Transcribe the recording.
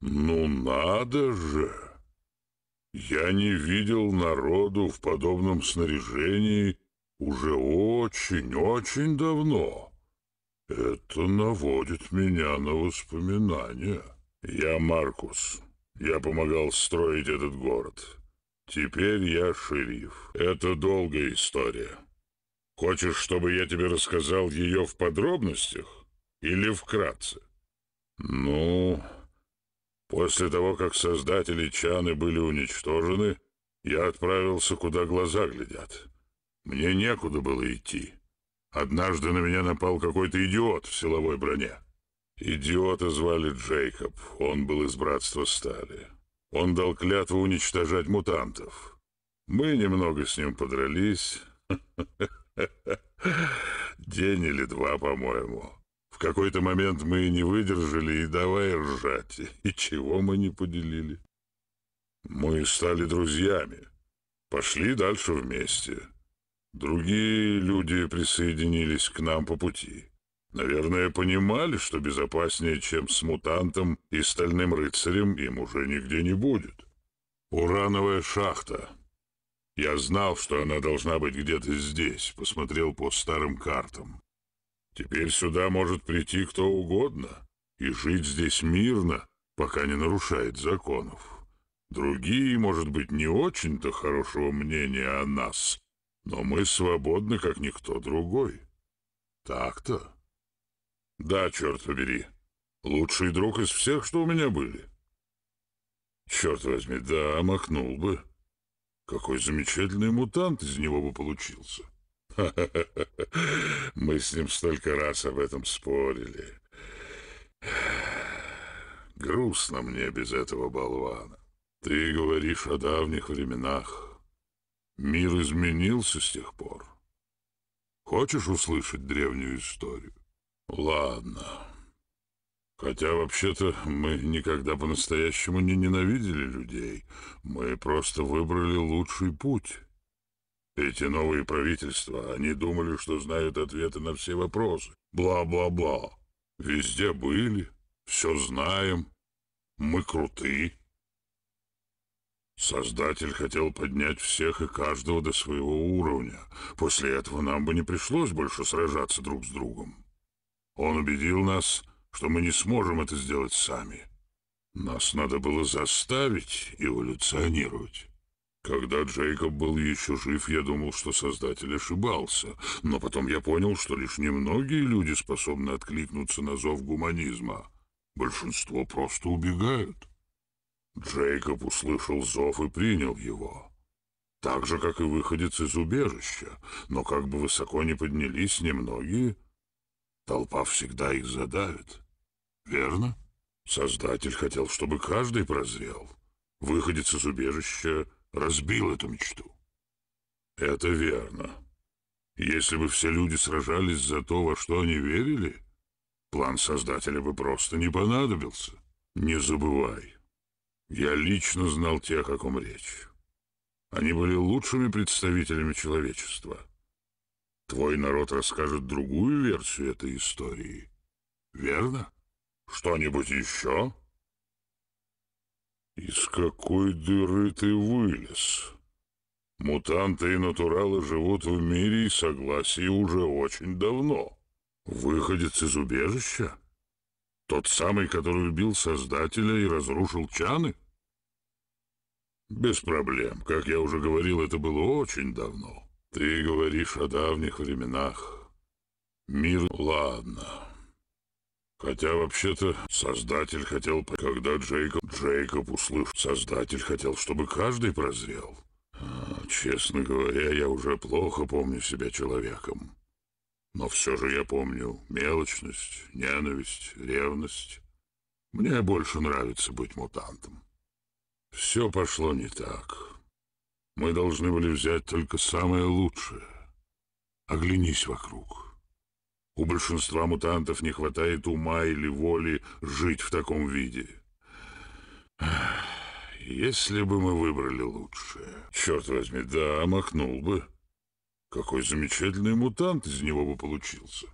«Ну надо же! Я не видел народу в подобном снаряжении уже очень-очень давно. Это наводит меня на воспоминания. Я Маркус. Я помогал строить этот город. Теперь я шериф. Это долгая история. Хочешь, чтобы я тебе рассказал ее в подробностях или вкратце?» «Ну...» После того, как создатели Чаны были уничтожены, я отправился, куда глаза глядят. Мне некуда было идти. Однажды на меня напал какой-то идиот в силовой броне. Идиота звали Джейкоб, он был из Братства Стали. Он дал клятву уничтожать мутантов. Мы немного с ним подрались. День или два, по-моему. В какой-то момент мы не выдержали и давай ржать. И чего мы не поделили? Мы стали друзьями. Пошли дальше вместе. Другие люди присоединились к нам по пути. Наверное, понимали, что безопаснее, чем с мутантом и стальным рыцарем, им уже нигде не будет. Урановая шахта. Я знал, что она должна быть где-то здесь, посмотрел по старым картам. Теперь сюда может прийти кто угодно и жить здесь мирно, пока не нарушает законов. Другие, может быть, не очень-то хорошего мнения о нас, но мы свободны, как никто другой. Так-то? Да, черт побери. Лучший друг из всех, что у меня были. Черт возьми, да, махнул бы. Какой замечательный мутант из него бы получился. Мы с ним столько раз об этом спорили. Грустно мне без этого болвана. Ты говоришь о давних временах. Мир изменился с тех пор. Хочешь услышать древнюю историю? Ладно. Хотя, вообще-то, мы никогда по-настоящему не ненавидели людей. Мы просто выбрали лучший путь. Эти новые правительства, они думали, что знают ответы на все вопросы. Бла-бла-бла. Везде были, все знаем, мы круты. Создатель хотел поднять всех и каждого до своего уровня. После этого нам бы не пришлось больше сражаться друг с другом. Он убедил нас, что мы не сможем это сделать сами. Нас надо было заставить эволюционировать. Когда Джейкоб был еще жив, я думал, что Создатель ошибался. Но потом я понял, что лишь немногие люди способны откликнуться на зов гуманизма. Большинство просто убегают. Джейкоб услышал зов и принял его. Так же, как и выходец из убежища. Но как бы высоко ни поднялись немногие, толпа всегда их задавит. Верно? Создатель хотел, чтобы каждый прозрел. Выходец из убежища разбил эту мечту. Это верно. Если бы все люди сражались за то, во что они верили, план Создателя бы просто не понадобился. Не забывай. Я лично знал тех, о ком речь. Они были лучшими представителями человечества. Твой народ расскажет другую версию этой истории. Верно? Что-нибудь еще? «Из какой дыры ты вылез? Мутанты и натуралы живут в мире и согласии уже очень давно. Выходец из убежища? Тот самый, который убил Создателя и разрушил Чаны?» «Без проблем. Как я уже говорил, это было очень давно. Ты говоришь о давних временах. Мир, ладно». Хотя вообще-то Создатель хотел, когда Джейкоб... Джейкоб услышал, Создатель хотел, чтобы каждый прозрел. А, честно говоря, я уже плохо помню себя человеком. Но все же я помню мелочность, ненависть, ревность. Мне больше нравится быть мутантом. Все пошло не так. Мы должны были взять только самое лучшее. Оглянись вокруг. У большинства мутантов не хватает ума или воли жить в таком виде. Если бы мы выбрали лучшее. Черт возьми, да, махнул бы. Какой замечательный мутант из него бы получился.